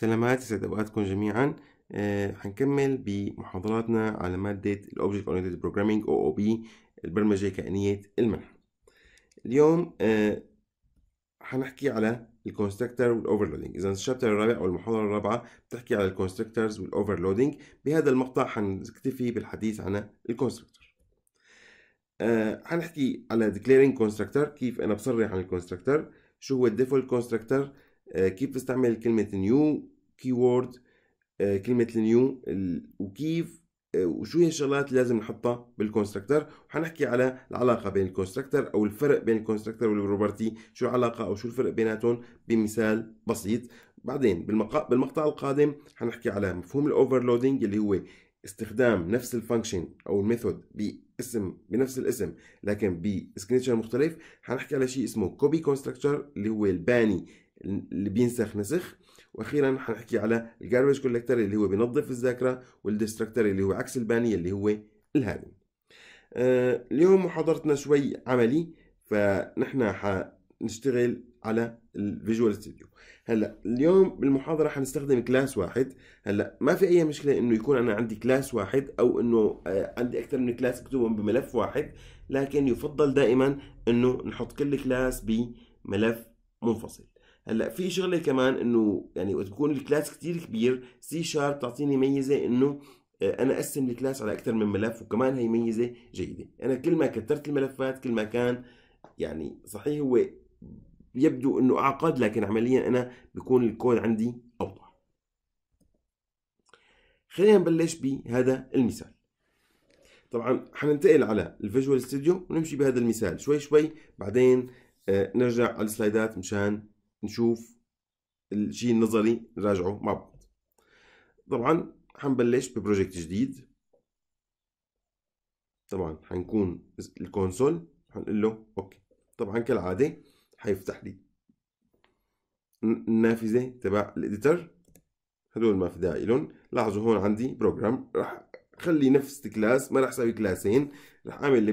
سلامات يسعد اوقاتكم جميعا حنكمل آه، بمحاضراتنا على مادة الـ Object Oriented Programming أو أو بي البرمجة كأنية المنح اليوم حنحكي آه، على الـ Constructor والـ Overloading اذا الشابتر الرابع او المحاضره الرابعه بتحكي على الـ Constructors والـ Overloading بهذا المقطع حنكتفي بالحديث عن الـ Constructor حنحكي آه، على declaring constructor كيف انا بصرح عن الـ Constructor شو هو الديفولت Constructor كيف بستعمل كلمة نيو كيورد آه، كلمه النيو وكيف آه، وشو هي الشغلات اللي لازم نحطها بالكونستركتر وحنحكي على العلاقه بين الكونستركتر او الفرق بين الكونستركتر والبروبرتي شو العلاقه او شو الفرق بيناتهم بمثال بسيط بعدين بالمقطع القادم حنحكي على مفهوم الاوفرلودينج اللي هو استخدام نفس الفانكشن او الميثود باسم بنفس الاسم لكن بسكنتشر مختلف حنحكي على شيء اسمه كوبي كونستراكتر اللي هو الباني اللي بينسخ نسخ واخيرا حنحكي على الجاربج كولكتر اللي هو بينظف الذاكره والديستركتر اللي هو عكس الباني اللي هو الهادم آه، اليوم محاضرتنا شوي عملي فنحن حنشتغل على الفيجوال ستوديو هلا اليوم بالمحاضره حنستخدم كلاس واحد هلا ما في اي مشكله انه يكون انا عندي كلاس واحد او انه آه، عندي اكثر من كلاس مكتوبهم بملف واحد لكن يفضل دائما انه نحط كل كلاس بملف منفصل هلا في شغله كمان انه يعني وقت بكون الكلاس كثير كبير سي شارب بتعطيني ميزه انه آه، انا اقسم الكلاس على اكثر من ملف وكمان هي ميزه جيده انا كل ما كثرت الملفات كل ما كان يعني صحيح هو يبدو انه اعقد لكن عمليا انا بكون الكود عندي اوضح خلينا نبلش بهذا المثال طبعا حننتقل على الفيجوال ستوديو ونمشي بهذا المثال شوي شوي بعدين آه، نرجع على السلايدات مشان نشوف الشيء النظري نراجعه مع بعض طبعا حنبلش ببروجكت جديد طبعا حنكون الكونسول حنقول له اوكي طبعا كالعاده حيفتح لي النافذه تبع الاديتر هدول ما في داعي لهم لاحظوا هون عندي بروجرام راح خلي نفس الكلاس ما راح اسوي كلاسين راح اعمل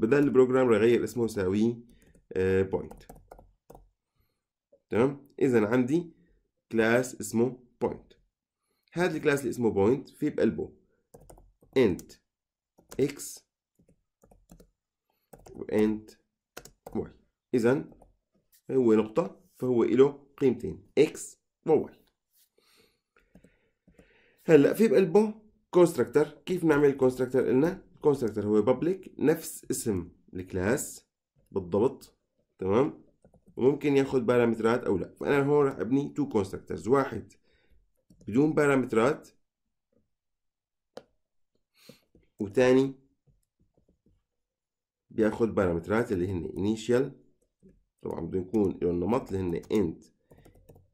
بدل البروجرام راح اغير اسمه ساوي بوينت آه، تمام اذا عندي كلاس اسمه بوينت هذا الكلاس اللي اسمه بوينت في بقلبه انت اكس وانت واي اذا هو نقطة فهو له قيمتين اكس وواي هلا في بقلبه كونستراكتر كيف نعمل كونستراكتر قلنا الكونستراكتر هو بابليك نفس اسم الكلاس بالضبط تمام وممكن ياخذ بارامترات او لا فانا هون راح ابني تو كونستراكتورز واحد بدون بارامترات وثاني بياخذ بارامترات اللي هن initial طبعا بده يكون له النمط اللي هن int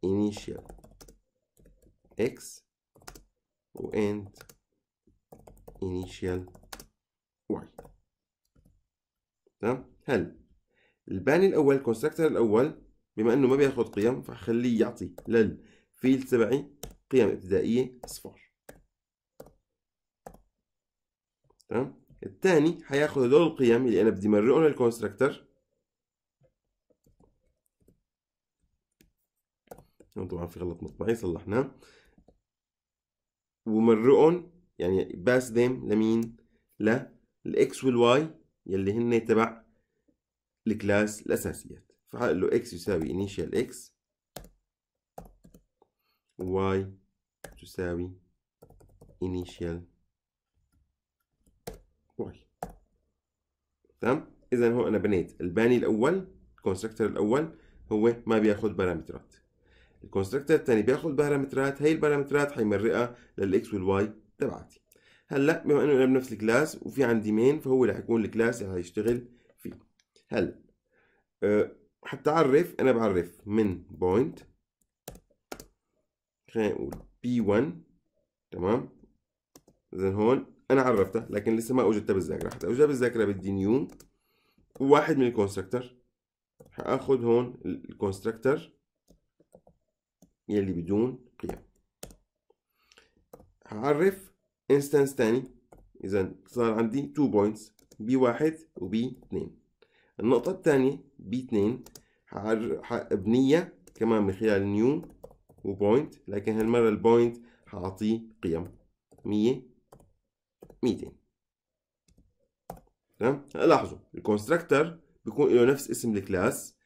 initial x و int initial y تمام هل الباني الاول الكونستركتر الاول بما انه ما بياخذ قيم فخليه يعطي للفيلد تبعي قيم ابتدائيه صفر تمام الثاني حياخذ هدول القيم اللي انا بدي مرقهم للكونستركتر طبعا في غلط مطبعي صلحناه ومرقهم يعني باس ذيم لمين؟ للاكس والواي يلي هن تبع الكلاس الأساسيات فحقول له x يساوي initial x y تساوي initial y تمام إذا هو أنا بنيت الباني الأول الكونستركتر الأول هو ما بياخذ بارامترات الكونستركتر الثاني بياخذ بارامترات هي البارامترات حيمرقها للإكس والواي تبعتي هلا بما انه انا بنفس الكلاس وفي عندي مين فهو اللي حيكون الكلاس اللي حيشتغل هل أه حتى اعرف انا بعرف من بوينت خلينا نقول بي 1 تمام اذا هون انا عرفتها لكن لسه ما اوجدتها بالذاكره حتى اوجدها بالذاكره بدي نيو واحد من الكونستراكتر حاخذ هون الكونستراكتر يلي بدون قيم حعرف انستنس تاني اذا صار عندي 2 بوينتس بي واحد وبي 2 النقطة الثانية الثانية 2 هبنية كمان من خلال نيو وبوينت لكن هالمرة البوينت حاعطيه قيم 100 200 تمام لاحظوا الكونستراكتر بيكون له نفس اسم الكلاس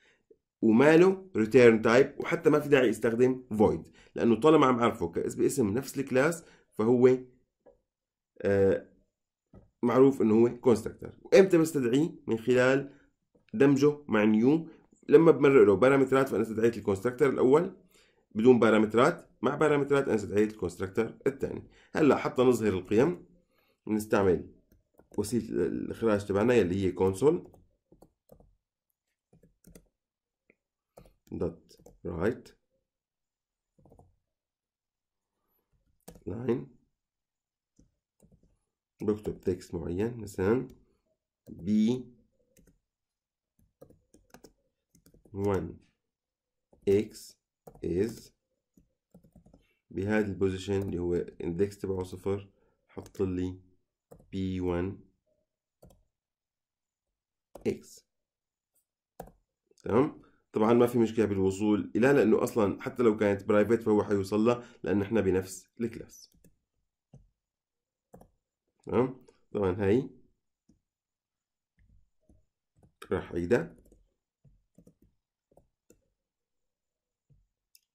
وماله ريتيرن تايب وحتى ما في داعي يستخدم void لانه طالما عم عارفه باسم نفس الكلاس فهو آه معروف انه هو كونستراكتر وامتى بستدعيه من خلال دمجه مع نيو لما بمرق له بارامترات فانا استدعيت الكونستراكتر الاول بدون بارامترات مع بارامترات انا استدعيت الكونستراكتر الثاني هلا حتى نظهر القيم بنستعمل وسيله الاخراج تبعنا اللي هي كونسول دوت رايت لاين بكتب تكست معين مثلا بي 1 x is بهذا البوزيشن اللي هو الاندكس تبعه صفر حط لي p1 x تمام طبعا ما في مشكله بالوصول الى لانه اصلا حتى لو كانت برايفت فهو حيوصل لها لان احنا بنفس الكلاس تمام طبعا هي راح عيدها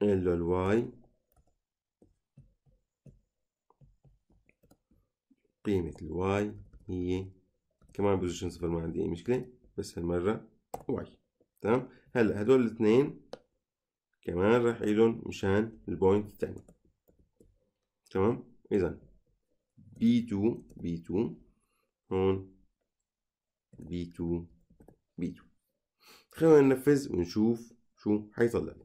إيه إلا الواي قيمة الواي هي كمان بوزيشن صفر ما عندي أي مشكلة بس هالمرة واي تمام هلا هدول الاثنين كمان راح إلهم مشان البوينت الثاني تمام إذا B2 B2 هون B2 B2 خلينا ننفذ ونشوف شو حيطلع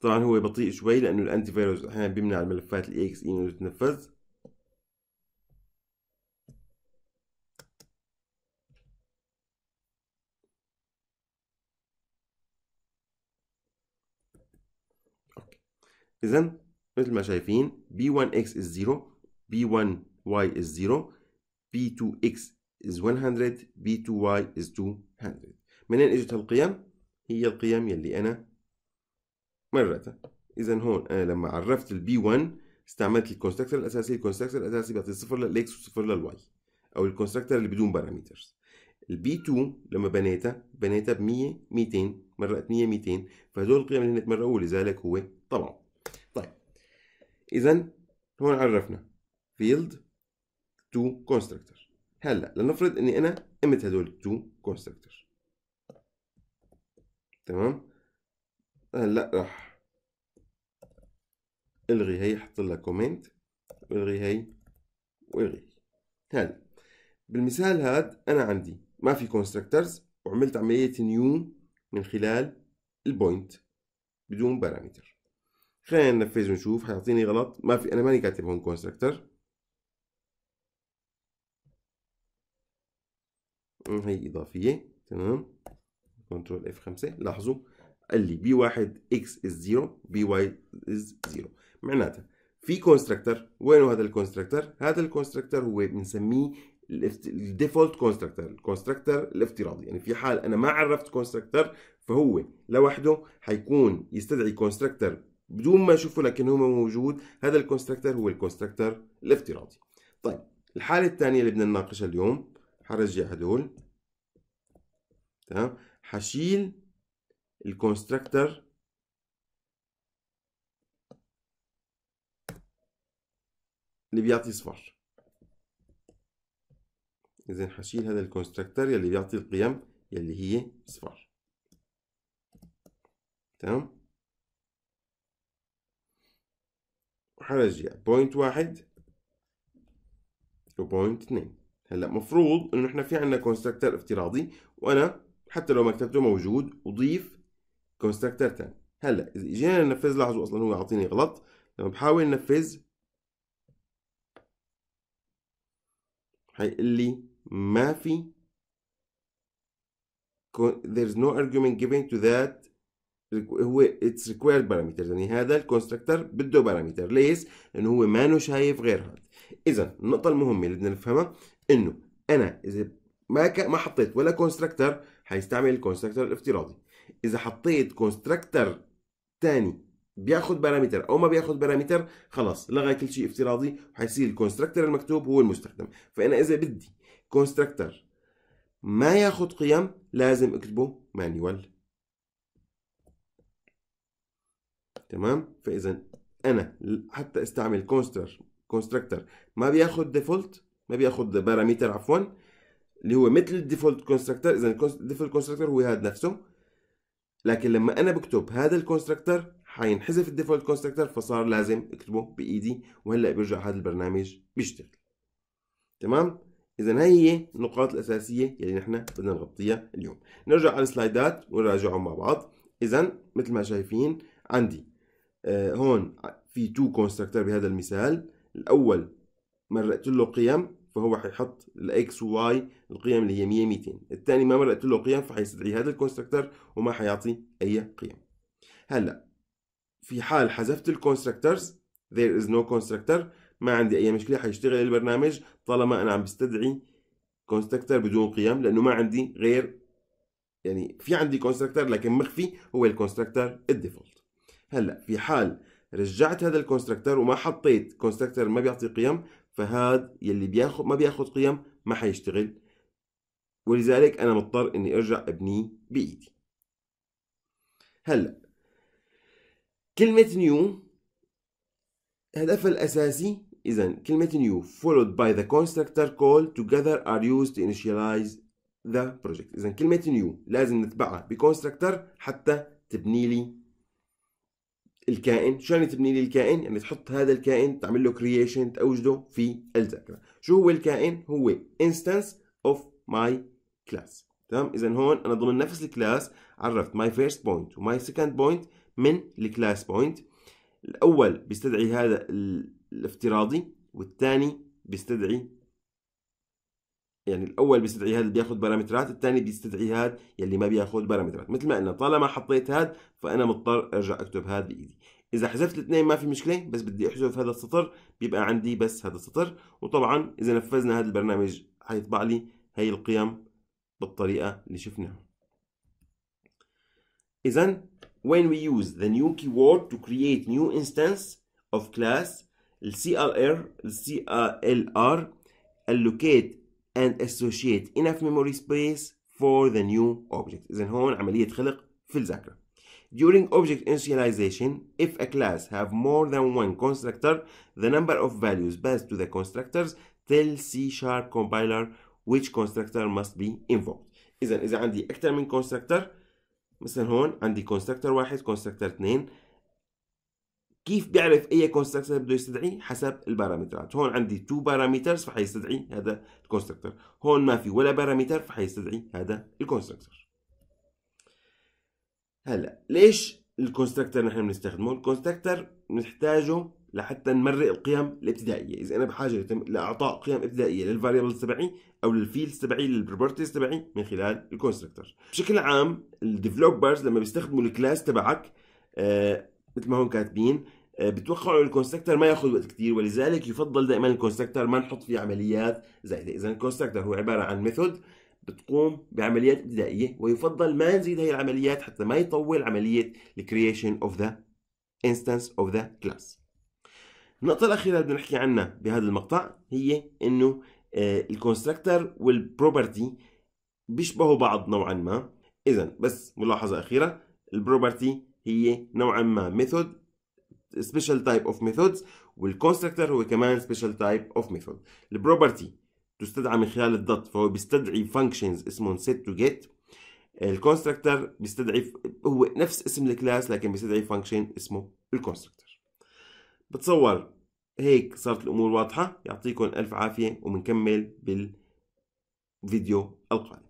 طبعا هو بطيء شوي لانه الانتي فيروس احيانا بيمنع الملفات الاي اكس اي e انه تتنفذ اذا مثل ما شايفين b1x is 0 b1y is 0 b2x is 100 b2y is 200 منين اجت هالقيم هي القيم يلي انا مرة إذا هون أنا آه، لما عرفت البي 1 استعملت الكونستركتر الأساسي الكونستركتر الأساسي بيعطي صفر للإكس وصفر للواي أو الكونستركتر اللي بدون باراميترز. البي 2 لما بنيتها بنيتها ب 100 200 مرقت 100 200 فهدول القيم اللي هن تمرقوا لذلك هو طبعا طيب إذا هون عرفنا فيلد تو كونستراكتر هلا لنفرض اني انا قمت هدول التو كونستراكتر تمام هلا أه، راح الغي هي حط لها كومنت والغي هي والغي هلا بالمثال هذا انا عندي ما في كونستراكترز وعملت عمليه نيو من خلال البوينت بدون بارامتر خلينا ننفذ ونشوف حيعطيني غلط ما في انا ماني كاتب هون كونستراكتر هي اضافيه تمام كنترول اف 5 لاحظوا قال لي بي 1 اكس از 0 بي واي از 0 معناتها في كونستراكتر وينه هذا الكونستراكتر؟ هذا الكونستراكتر هو بنسميه الديفولت كونستراكتر الكونستراكتر الافتراضي يعني في حال انا ما عرفت كونستراكتر فهو لوحده حيكون يستدعي كونستراكتر بدون ما اشوفه لكن هو موجود هذا الكونستراكتر هو الكونستراكتر الافتراضي طيب الحاله الثانيه اللي بدنا نناقشها اليوم حرجع هدول تمام حشيل الكونستراكتر اللي بيعطي صفر اذا حشيل هذا الكونستراكتر يلي بيعطي القيم يلي هي صفر تمام حرجع بوينت واحد وبوينت اثنين هلا مفروض انه احنا في عندنا كونستراكتر افتراضي وانا حتى لو ما كتبته موجود اضيف كونستراكتر تاني هلا اذا اجينا ننفذ لاحظوا اصلا هو عاطيني غلط لما بحاول ننفذ حيقول لي ما في there's no argument given to that هو it's required parameter يعني هذا الكونستراكتر بده بارامتر ليش؟ لانه هو ما شايف غير هذا اذا النقطه المهمه اللي بدنا نفهمها انه انا اذا ما ك... ما حطيت ولا كونستراكتر حيستعمل الكونستراكتر الافتراضي اذا حطيت كونستراكتر تاني بياخذ بارامتر او ما بياخذ بارامتر خلاص لغى كل شيء افتراضي وحيصير الكونستراكتر المكتوب هو المستخدم فانا اذا بدي كونستراكتر ما ياخذ قيم لازم اكتبه مانيوال تمام فاذا انا حتى استعمل كونستر كونستراكتر ما بياخذ ديفولت ما بياخذ بارامتر عفوا اللي هو مثل الديفولت كونستراكتر اذا الديفولت كونستراكتر هو هذا نفسه لكن لما انا بكتب هذا الكونستراكتر حينحذف الديفولت كونستراكتر فصار لازم اكتبه بايدي وهلا بيرجع هذا البرنامج بيشتغل تمام اذا هي هي النقاط الاساسيه اللي نحن بدنا نغطيها اليوم نرجع على السلايدات ونراجعهم مع بعض اذا مثل ما شايفين عندي آه، هون في تو كونستراكتر بهذا المثال الاول مرقت له قيم فهو حيحط الاكس وواي القيم اللي هي 100 200 الثاني ما مرقت له قيم فحيستدعي هذا الكونستركتر وما حيعطي اي قيم هلا في حال حذفت الكونستركترز there is no constructor ما عندي اي مشكله حيشتغل البرنامج طالما انا عم بستدعي كونستركتر بدون قيم لانه ما عندي غير يعني في عندي كونستركتر لكن مخفي هو الكونستركتر الديفولت هلا في حال رجعت هذا الكونستركتر وما حطيت كونستركتر ما بيعطي قيم فهذا يلي بياخد ما بياخد قيم ما حيشتغل ولذلك انا مضطر اني ارجع ابنيه بايدي هلا كلمة نيو هدفها الأساسي إذا كلمة new followed by the constructor call together are used to initialize the project إذا كلمة new لازم نتبعها بconstructor حتى تبني لي الكائن شو يعني تبني لي الكائن يعني تحط هذا الكائن تعمل له كرييشن توجده في الذاكره شو هو الكائن هو instance of my class تمام اذا هون انا ضمن نفس الكلاس عرفت my first point وماي second point من الكلاس point الاول بيستدعي هذا الافتراضي والثاني بيستدعي يعني الاول بيستدعي هذا اللي بياخذ بارامترات الثاني بيستدعي هذا يلي ما بياخذ بارامترات مثل ما قلنا طالما حطيت هذا فانا مضطر ارجع اكتب هذا بايدي اذا حذفت الاثنين ما في مشكله بس بدي احذف هذا السطر بيبقى عندي بس هذا السطر وطبعا اذا نفذنا هذا البرنامج حيطبع لي هي القيم بالطريقه اللي شفناها اذا when we use the new keyword to create new instance of class الclr الclr allocate and associate enough memory space for the new object إذا هون عملية خلق في الذاكرة During object initialization, if a class have more than one constructor, the number of values passed to the constructors tell C sharp compiler which constructor must be invoked. إذا إذا عندي أكثر من constructor مثلا هون عندي constructor واحد constructor اثنين كيف بيعرف اي كونستراكتور بده يستدعي حسب البارامترات هون عندي تو بارامترز فحيستدعي هذا الكونستراكتور هون ما في ولا بارامتر فحيستدعي هذا الكونستراكتور هلا ليش الكونستراكتور نحن بنستخدمه الكونستراكتور بنحتاجه لحتى نمرق القيم الابتدائيه اذا انا بحاجه لاعطاء قيم ابتدائيه للفاريبل تبعي او للفيلدز تبعي للبروبرتيز تبعي من خلال الكونستراكتور بشكل عام الديفلوبرز لما بيستخدموا الكلاس تبعك آه مثل ما هون كاتبين آه، بتوقعوا الكونستراكتر ما ياخذ وقت كثير ولذلك يفضل دائما الكونستراكتر ما نحط فيه عمليات زائده اذا الكونستراكتر هو عباره عن ميثود بتقوم بعمليات ابتدائيه ويفضل ما نزيد هي العمليات حتى ما يطول عمليه الكرييشن اوف ذا انستنس اوف ذا كلاس النقطه الاخيره اللي بدنا نحكي عنها بهذا المقطع هي انه آه، الكونستراكتر والبروبرتي بيشبهوا بعض نوعا ما اذا بس ملاحظه اخيره البروبرتي هي نوعا ما ميثود سبيشال تايب اوف ميثودز والكونستراكتور هو كمان سبيشال تايب اوف ميثود البروبرتي تستدعى من خلال الدوت فهو بيستدعي فانكشنز اسمهم set to get الكونستراكتور بيستدعي هو نفس اسم الكلاس لكن بيستدعي فانكشن اسمه الكونستراكتور بتصور هيك صارت الامور واضحه يعطيكم الف عافيه وبنكمل بالفيديو القادم